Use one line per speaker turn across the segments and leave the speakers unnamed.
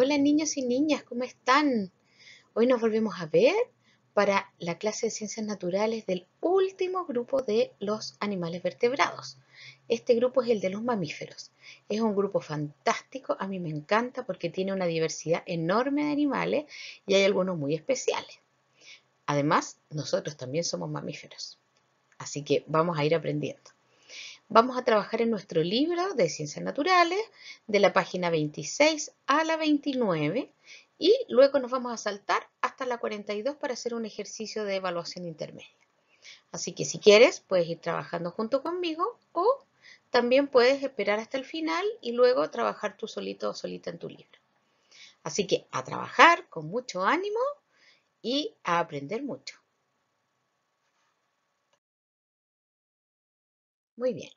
Hola niños y niñas, ¿cómo están? Hoy nos volvemos a ver para la clase de ciencias naturales del último grupo de los animales vertebrados. Este grupo es el de los mamíferos. Es un grupo fantástico, a mí me encanta porque tiene una diversidad enorme de animales y hay algunos muy especiales. Además, nosotros también somos mamíferos, así que vamos a ir aprendiendo. Vamos a trabajar en nuestro libro de Ciencias Naturales de la página 26 a la 29 y luego nos vamos a saltar hasta la 42 para hacer un ejercicio de evaluación intermedia. Así que si quieres puedes ir trabajando junto conmigo o también puedes esperar hasta el final y luego trabajar tú solito o solita en tu libro. Así que a trabajar con mucho ánimo y a aprender mucho. Muy bien.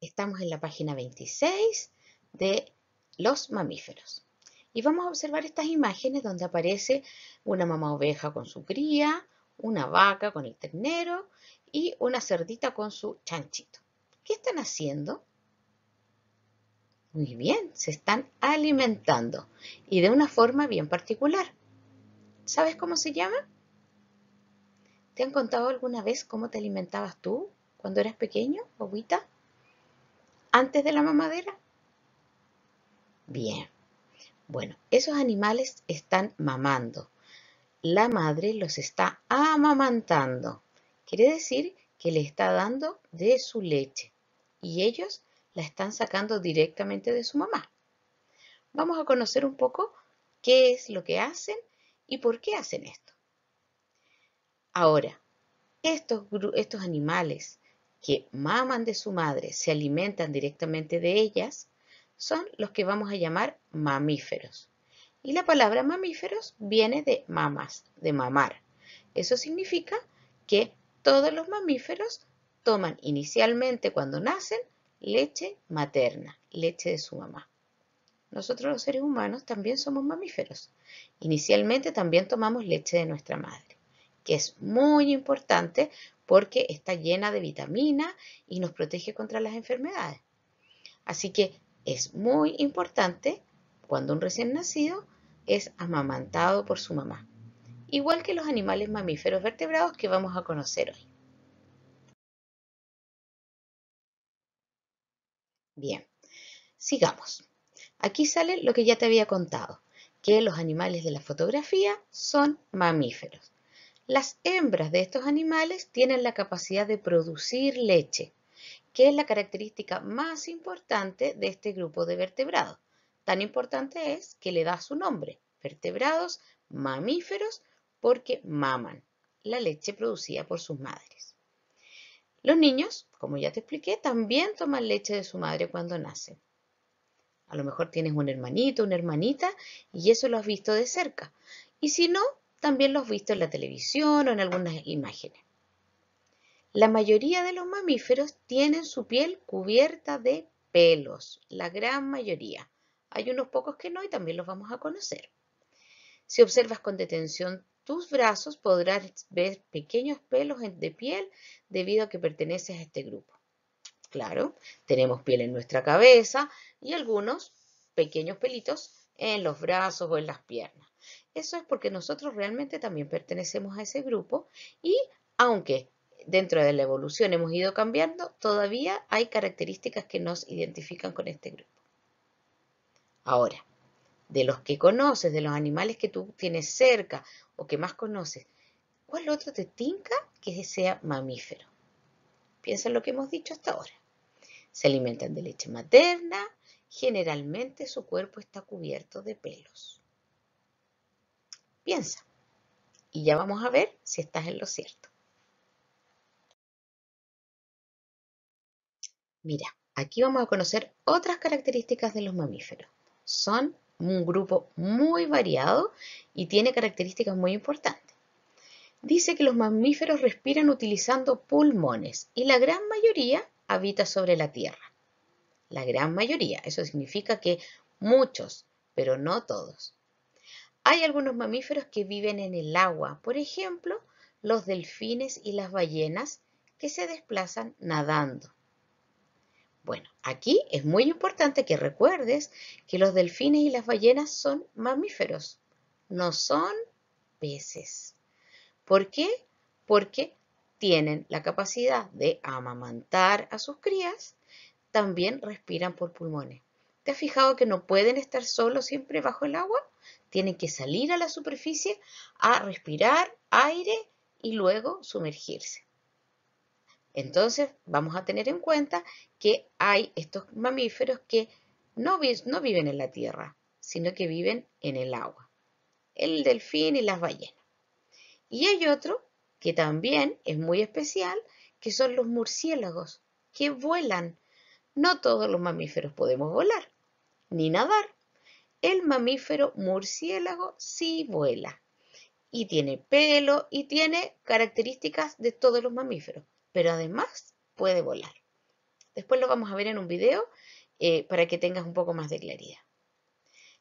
Estamos en la página 26 de los mamíferos. Y vamos a observar estas imágenes donde aparece una mamá oveja con su cría, una vaca con el ternero y una cerdita con su chanchito. ¿Qué están haciendo? Muy bien, se están alimentando y de una forma bien particular. ¿Sabes cómo se llama? ¿Te han contado alguna vez cómo te alimentabas tú cuando eras pequeño, Agüita? antes de la mamadera? Bien. Bueno, esos animales están mamando. La madre los está amamantando. Quiere decir que le está dando de su leche y ellos la están sacando directamente de su mamá. Vamos a conocer un poco qué es lo que hacen y por qué hacen esto. Ahora, estos, estos animales que maman de su madre, se alimentan directamente de ellas, son los que vamos a llamar mamíferos. Y la palabra mamíferos viene de mamas, de mamar. Eso significa que todos los mamíferos toman inicialmente cuando nacen leche materna, leche de su mamá. Nosotros los seres humanos también somos mamíferos. Inicialmente también tomamos leche de nuestra madre, que es muy importante porque está llena de vitamina y nos protege contra las enfermedades. Así que es muy importante cuando un recién nacido es amamantado por su mamá, igual que los animales mamíferos vertebrados que vamos a conocer hoy. Bien, sigamos. Aquí sale lo que ya te había contado, que los animales de la fotografía son mamíferos. Las hembras de estos animales tienen la capacidad de producir leche, que es la característica más importante de este grupo de vertebrados. Tan importante es que le da su nombre, vertebrados mamíferos, porque maman la leche producida por sus madres. Los niños, como ya te expliqué, también toman leche de su madre cuando nacen. A lo mejor tienes un hermanito, una hermanita, y eso lo has visto de cerca. Y si no, también los visto en la televisión o en algunas imágenes. La mayoría de los mamíferos tienen su piel cubierta de pelos, la gran mayoría. Hay unos pocos que no y también los vamos a conocer. Si observas con detención tus brazos podrás ver pequeños pelos de piel debido a que perteneces a este grupo. Claro, tenemos piel en nuestra cabeza y algunos pequeños pelitos en los brazos o en las piernas. Eso es porque nosotros realmente también pertenecemos a ese grupo y aunque dentro de la evolución hemos ido cambiando, todavía hay características que nos identifican con este grupo. Ahora, de los que conoces, de los animales que tú tienes cerca o que más conoces, ¿cuál otro te tinca que sea mamífero? Piensa en lo que hemos dicho hasta ahora. Se alimentan de leche materna, generalmente su cuerpo está cubierto de pelos piensa. Y ya vamos a ver si estás en lo cierto. Mira, aquí vamos a conocer otras características de los mamíferos. Son un grupo muy variado y tiene características muy importantes. Dice que los mamíferos respiran utilizando pulmones y la gran mayoría habita sobre la tierra. La gran mayoría, eso significa que muchos, pero no todos. Hay algunos mamíferos que viven en el agua, por ejemplo, los delfines y las ballenas que se desplazan nadando. Bueno, aquí es muy importante que recuerdes que los delfines y las ballenas son mamíferos, no son peces. ¿Por qué? Porque tienen la capacidad de amamantar a sus crías, también respiran por pulmones. ¿Te has fijado que no pueden estar solos siempre bajo el agua? Tienen que salir a la superficie a respirar aire y luego sumergirse. Entonces vamos a tener en cuenta que hay estos mamíferos que no, no viven en la tierra, sino que viven en el agua. El delfín y las ballenas. Y hay otro que también es muy especial, que son los murciélagos, que vuelan. No todos los mamíferos podemos volar, ni nadar, el mamífero murciélago sí vuela y tiene pelo y tiene características de todos los mamíferos, pero además puede volar. Después lo vamos a ver en un video eh, para que tengas un poco más de claridad.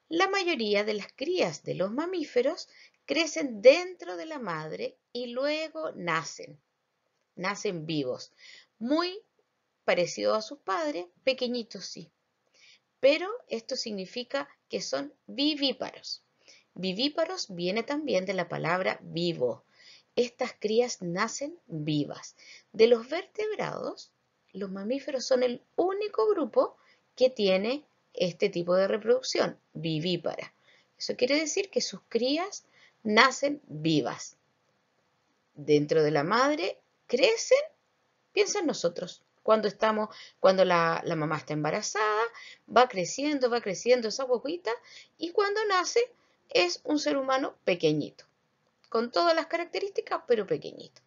La mayoría de las crías de los mamíferos crecen dentro de la madre y luego nacen, nacen vivos, muy parecidos a sus padres, pequeñitos sí pero esto significa que son vivíparos. Vivíparos viene también de la palabra vivo. Estas crías nacen vivas. De los vertebrados, los mamíferos son el único grupo que tiene este tipo de reproducción, vivípara. Eso quiere decir que sus crías nacen vivas. Dentro de la madre crecen, piensan nosotros cuando estamos, cuando la, mamá está embarazada, va creciendo, va creciendo esa guaguita y cuando nace es un ser humano pequeñito, con todas las características, pero pequeñito.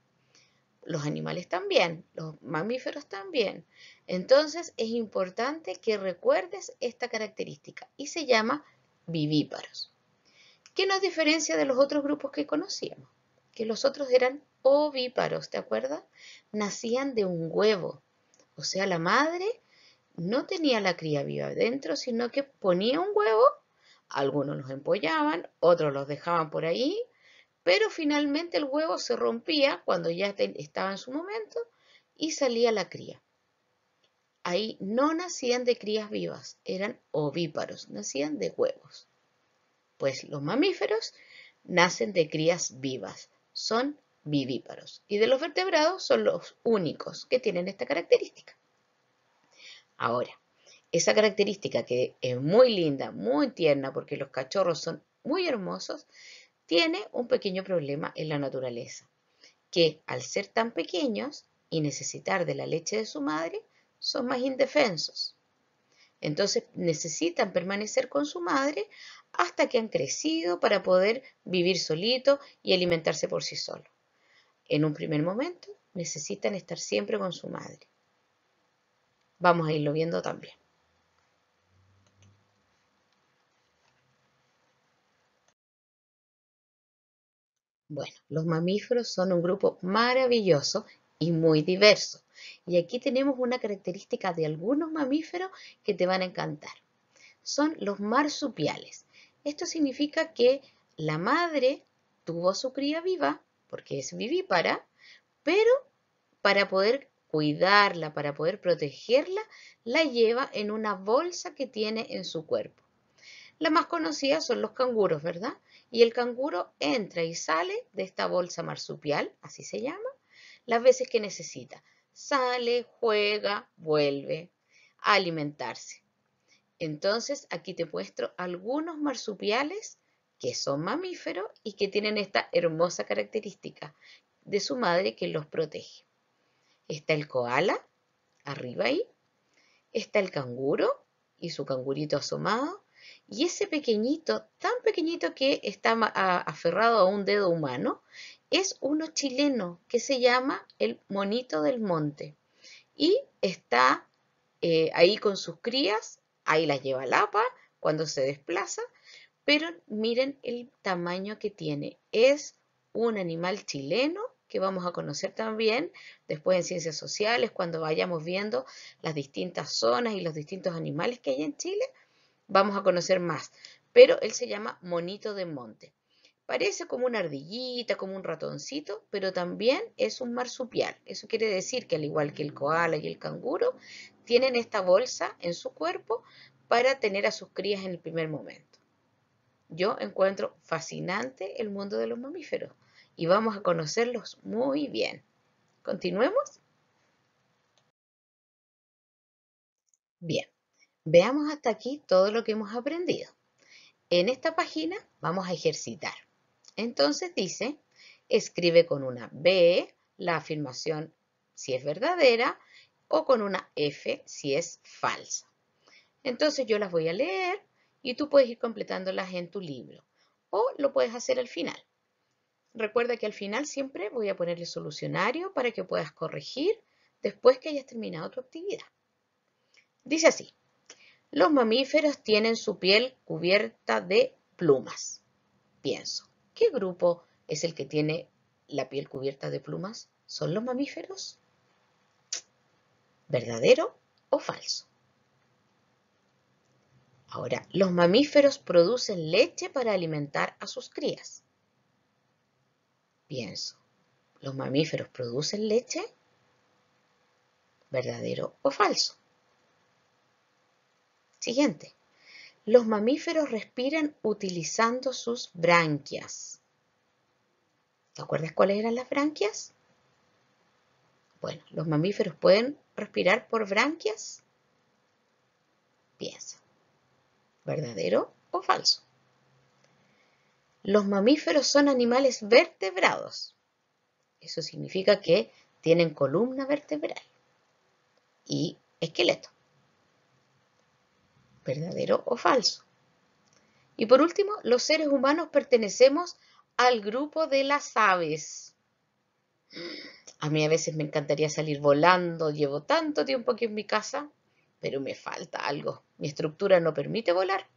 Los animales también, los mamíferos también. Entonces es importante que recuerdes esta característica y se llama vivíparos. ¿Qué nos diferencia de los otros grupos que conocíamos? Que los otros eran ovíparos, ¿te acuerdas? Nacían de un huevo. O sea, la madre no tenía la cría viva adentro, sino que ponía un huevo, algunos los empollaban, otros los dejaban por ahí, pero finalmente el huevo se rompía cuando ya estaba en su momento y salía la cría. Ahí no nacían de crías vivas, eran ovíparos, nacían de huevos. Pues los mamíferos nacen de crías vivas, son vivíparos. Y de los vertebrados son los únicos que tienen esta característica. Ahora, esa característica que es muy linda, muy tierna, porque los cachorros son muy hermosos, tiene un pequeño problema en la naturaleza, que al ser tan pequeños y necesitar de la leche de su madre, son más indefensos. Entonces necesitan permanecer con su madre hasta que han crecido para poder vivir solito y alimentarse por sí solos. En un primer momento necesitan estar siempre con su madre. Vamos a irlo viendo también. Bueno, los mamíferos son un grupo maravilloso y muy diverso. Y aquí tenemos una característica de algunos mamíferos que te van a encantar. Son los marsupiales. Esto significa que la madre tuvo su cría viva porque es vivípara, pero para poder cuidarla, para poder protegerla, la lleva en una bolsa que tiene en su cuerpo. La más conocida son los canguros, ¿verdad? Y el canguro entra y sale de esta bolsa marsupial, así se llama, las veces que necesita. Sale, juega, vuelve a alimentarse. Entonces, aquí te muestro algunos marsupiales que son mamíferos y que tienen esta hermosa característica de su madre que los protege. Está el koala, arriba ahí, está el canguro y su cangurito asomado, y ese pequeñito, tan pequeñito que está aferrado a un dedo humano, es uno chileno que se llama el monito del monte. Y está eh, ahí con sus crías, ahí las lleva Lapa cuando se desplaza, pero miren el tamaño que tiene. Es un animal chileno que vamos a conocer también después en ciencias sociales, cuando vayamos viendo las distintas zonas y los distintos animales que hay en Chile, vamos a conocer más. Pero él se llama monito de monte. Parece como una ardillita, como un ratoncito, pero también es un marsupial. Eso quiere decir que al igual que el koala y el canguro, tienen esta bolsa en su cuerpo para tener a sus crías en el primer momento. Yo encuentro fascinante el mundo de los mamíferos y vamos a conocerlos muy bien. ¿Continuemos? Bien, veamos hasta aquí todo lo que hemos aprendido. En esta página vamos a ejercitar. Entonces dice, escribe con una B la afirmación si es verdadera o con una F si es falsa. Entonces yo las voy a leer y tú puedes ir completándolas en tu libro o lo puedes hacer al final. Recuerda que al final siempre voy a ponerle solucionario para que puedas corregir después que hayas terminado tu actividad. Dice así, los mamíferos tienen su piel cubierta de plumas. Pienso, ¿qué grupo es el que tiene la piel cubierta de plumas? ¿Son los mamíferos? ¿Verdadero o falso? Ahora, los mamíferos producen leche para alimentar a sus crías. Pienso, ¿los mamíferos producen leche? ¿Verdadero o falso? Siguiente. Los mamíferos respiran utilizando sus branquias. ¿Te acuerdas cuáles eran las branquias? Bueno, ¿los mamíferos pueden respirar por branquias? Pienso. ¿Verdadero o falso? Los mamíferos son animales vertebrados. Eso significa que tienen columna vertebral y esqueleto. ¿Verdadero o falso? Y por último, los seres humanos pertenecemos al grupo de las aves. A mí a veces me encantaría salir volando, llevo tanto tiempo aquí en mi casa pero me falta algo. Mi estructura no permite volar.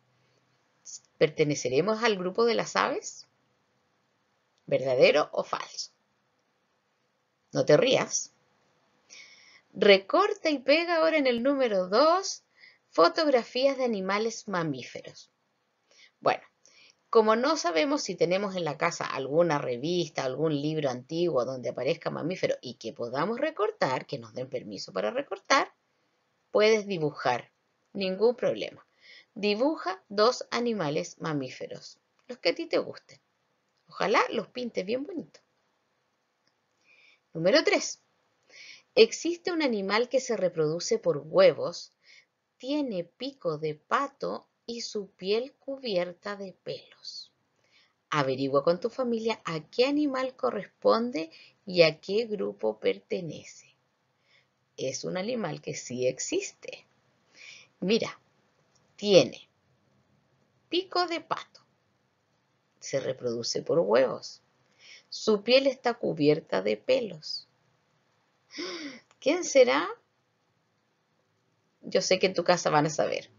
¿Perteneceremos al grupo de las aves? ¿Verdadero o falso? No te rías. Recorta y pega ahora en el número 2 fotografías de animales mamíferos. Bueno, como no sabemos si tenemos en la casa alguna revista, algún libro antiguo donde aparezca mamífero y que podamos recortar, que nos den permiso para recortar, Puedes dibujar, ningún problema. Dibuja dos animales mamíferos, los que a ti te gusten. Ojalá los pintes bien bonito. Número 3. Existe un animal que se reproduce por huevos, tiene pico de pato y su piel cubierta de pelos. Averigua con tu familia a qué animal corresponde y a qué grupo pertenece es un animal que sí existe. Mira, tiene pico de pato. Se reproduce por huevos. Su piel está cubierta de pelos. ¿Quién será? Yo sé que en tu casa van a saber.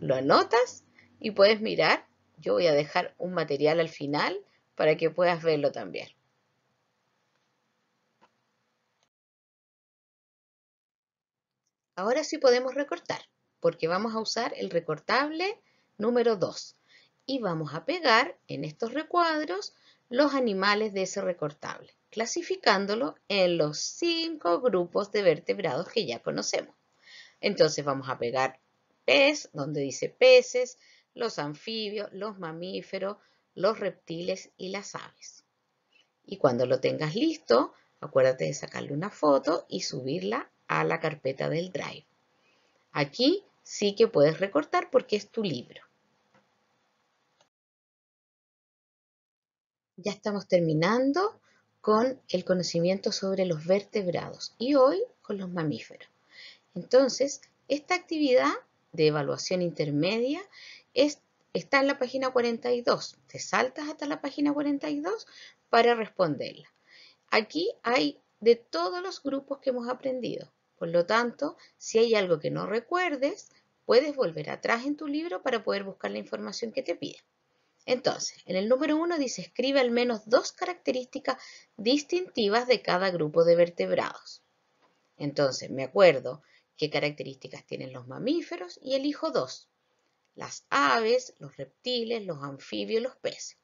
Lo anotas y puedes mirar. Yo voy a dejar un material al final para que puedas verlo también. Ahora sí podemos recortar, porque vamos a usar el recortable número 2. Y vamos a pegar en estos recuadros los animales de ese recortable, clasificándolo en los cinco grupos de vertebrados que ya conocemos. Entonces vamos a pegar pez, donde dice peces, los anfibios, los mamíferos, los reptiles y las aves. Y cuando lo tengas listo, acuérdate de sacarle una foto y subirla a la carpeta del Drive. Aquí sí que puedes recortar porque es tu libro. Ya estamos terminando con el conocimiento sobre los vertebrados y hoy con los mamíferos. Entonces, esta actividad de evaluación intermedia está en la página 42. Te saltas hasta la página 42 para responderla. Aquí hay de todos los grupos que hemos aprendido. Por lo tanto, si hay algo que no recuerdes, puedes volver atrás en tu libro para poder buscar la información que te pide. Entonces, en el número 1 dice, escribe al menos dos características distintivas de cada grupo de vertebrados. Entonces, me acuerdo qué características tienen los mamíferos y elijo dos. Las aves, los reptiles, los anfibios, los peces.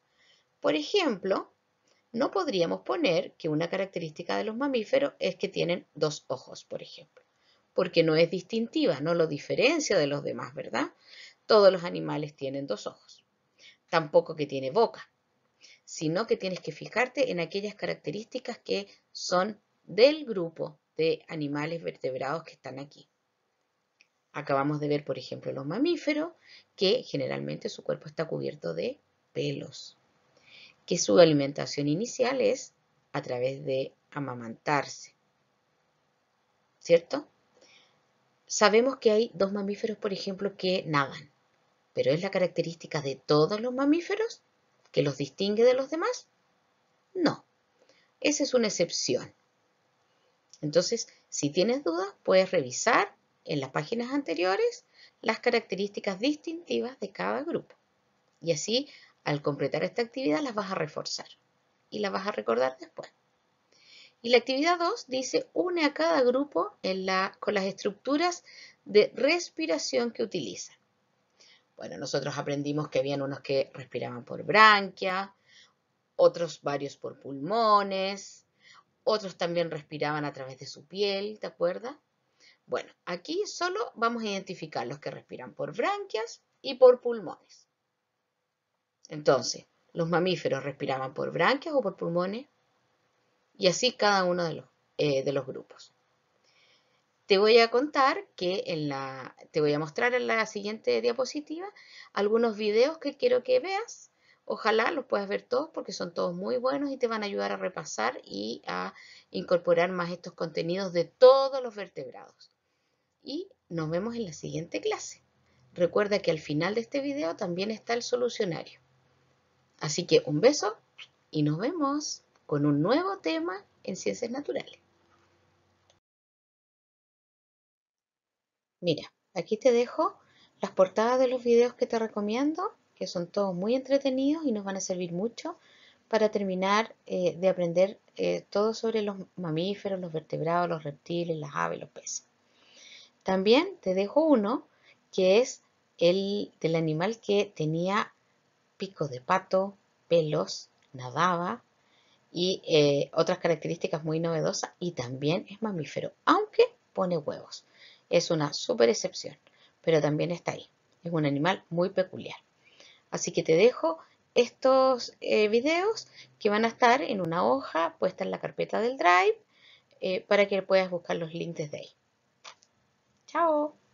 Por ejemplo, no podríamos poner que una característica de los mamíferos es que tienen dos ojos, por ejemplo, porque no es distintiva, no lo diferencia de los demás, ¿verdad? Todos los animales tienen dos ojos, tampoco que tiene boca, sino que tienes que fijarte en aquellas características que son del grupo de animales vertebrados que están aquí. Acabamos de ver, por ejemplo, los mamíferos, que generalmente su cuerpo está cubierto de pelos que su alimentación inicial es a través de amamantarse. ¿Cierto? Sabemos que hay dos mamíferos, por ejemplo, que nadan, pero ¿es la característica de todos los mamíferos que los distingue de los demás? No, esa es una excepción. Entonces, si tienes dudas, puedes revisar en las páginas anteriores las características distintivas de cada grupo y así al completar esta actividad las vas a reforzar y las vas a recordar después. Y la actividad 2 dice, une a cada grupo en la, con las estructuras de respiración que utiliza. Bueno, nosotros aprendimos que habían unos que respiraban por branquia, otros varios por pulmones, otros también respiraban a través de su piel, ¿te acuerdas? Bueno, aquí solo vamos a identificar los que respiran por branquias y por pulmones. Entonces, ¿los mamíferos respiraban por branquias o por pulmones? Y así cada uno eh, de los, grupos. Te voy a contar que en la, te voy a mostrar en la siguiente diapositiva algunos videos que quiero que veas. Ojalá los puedas ver todos porque son todos muy buenos y te van a ayudar a repasar y a incorporar más estos contenidos de todos los vertebrados. Y nos vemos en la siguiente clase. Recuerda que al final de este video también está el solucionario. Así que un beso y nos vemos con un nuevo tema en ciencias naturales. Mira, aquí te dejo las portadas de los videos que te recomiendo, que son todos muy entretenidos y nos van a servir mucho para terminar eh, de aprender eh, todo sobre los mamíferos, los vertebrados, los reptiles, las aves, los peces. También te dejo uno que es el del animal que tenía pico de pato, pelos, nadaba y eh, otras características muy novedosas y también es mamífero, aunque pone huevos. Es una super excepción, pero también está ahí. Es un animal muy peculiar. Así que te dejo estos eh, videos que van a estar en una hoja puesta en la carpeta del Drive eh, para que puedas buscar los links de ahí. ¡Chao!